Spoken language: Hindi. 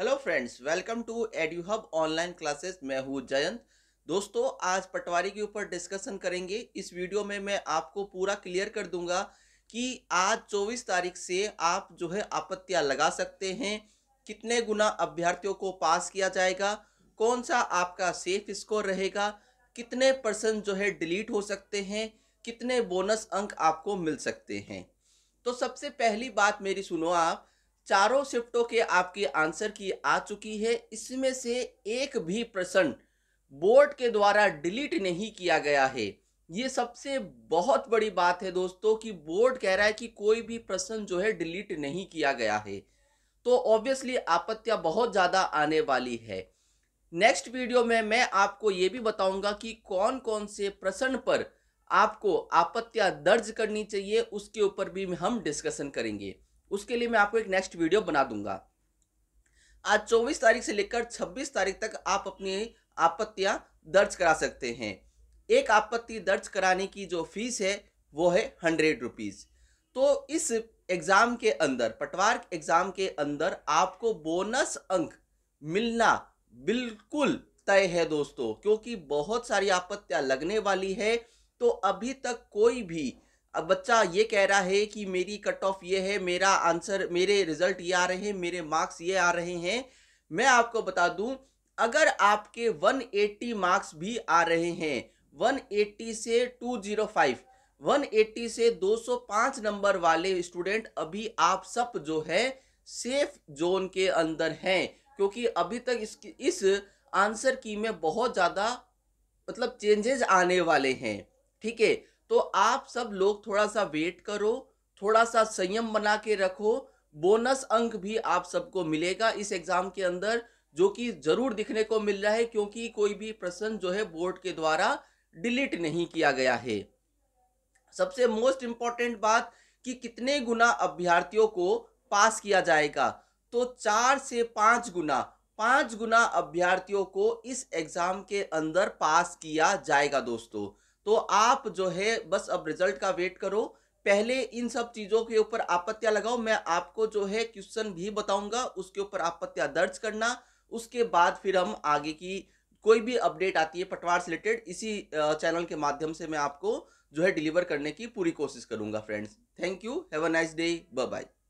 hello friends welcome to Edu hub online classes मैं हूँ जयंत दोस्तों आज पटवारी के ऊपर डिस्कशन करेंगे इस वीडियो में मैं आपको पूरा क्लियर कर दूंगा कि आज 24 तारीख से आप जो है आपत्तियाँ लगा सकते हैं कितने गुना अभ्यर्थियों को पास किया जाएगा कौन सा आपका सेफ स्कोर रहेगा कितने परसेंट जो है डिलीट हो सकते हैं कितने बोनस अंक आपको मिल सकते हैं तो सबसे पहली बात मेरी सुनो आप चारों शिफ्टों के आपके आंसर की आ चुकी है इसमें से एक भी प्रश्न बोर्ड के द्वारा डिलीट नहीं किया गया है ये सबसे बहुत बड़ी बात है दोस्तों कि बोर्ड कह रहा है कि कोई भी प्रश्न जो है डिलीट नहीं किया गया है तो ऑब्वियसली आपत्तियां बहुत ज़्यादा आने वाली है नेक्स्ट वीडियो में मैं आपको ये भी बताऊंगा कि कौन कौन से प्रश्न पर आपको आपत्तियां दर्ज करनी चाहिए उसके ऊपर भी हम डिस्कशन करेंगे उसके लिए मैं आपको एक नेक्स्ट वीडियो बना दूंगा आज 24 तारीख से लेकर 26 तारीख तक आप अपनी आपत्तियां दर्ज करा सकते हैं एक आपत्ति दर्ज कराने की जो फीस है वो है हंड्रेड रुपीज़ तो इस एग्ज़ाम के अंदर पटवार एग्ज़ाम के अंदर आपको बोनस अंक मिलना बिल्कुल तय है दोस्तों क्योंकि बहुत सारी आपत्तियां लगने वाली है तो अभी तक कोई भी अब बच्चा ये कह रहा है कि मेरी कट ऑफ ये है मेरा आंसर मेरे रिजल्ट ये आ रहे हैं मेरे मार्क्स ये आ रहे हैं मैं आपको बता दूं अगर आपके 180 मार्क्स भी आ रहे हैं 180 से 205 180 से 205 नंबर वाले स्टूडेंट अभी आप सब जो है सेफ जोन के अंदर हैं क्योंकि अभी तक इसकी इस आंसर की में बहुत ज़्यादा मतलब चेंजेस आने वाले हैं ठीक है तो आप सब लोग थोड़ा सा वेट करो थोड़ा सा संयम बना के रखो बोनस अंक भी आप सबको मिलेगा इस एग्ज़ाम के अंदर जो कि ज़रूर दिखने को मिल रहा है क्योंकि कोई भी प्रश्न जो है बोर्ड के द्वारा डिलीट नहीं किया गया है सबसे मोस्ट इंपॉर्टेंट बात कि कितने गुना अभ्यर्थियों को पास किया जाएगा तो चार से पांच गुना पांच गुना अभ्यर्थियों को इस एग्ज़ाम के अंदर पास किया जाएगा दोस्तों तो आप जो है बस अब रिजल्ट का वेट करो पहले इन सब चीज़ों के ऊपर आपत्तियां लगाओ मैं आपको जो है क्वेश्चन भी बताऊंगा उसके ऊपर आपत्तियां दर्ज करना उसके बाद फिर हम आगे की कोई भी अपडेट आती है पटवार से रिलेटेड इसी चैनल के माध्यम से मैं आपको जो है डिलीवर करने की पूरी कोशिश करूंगा friends thank you have a nice day bye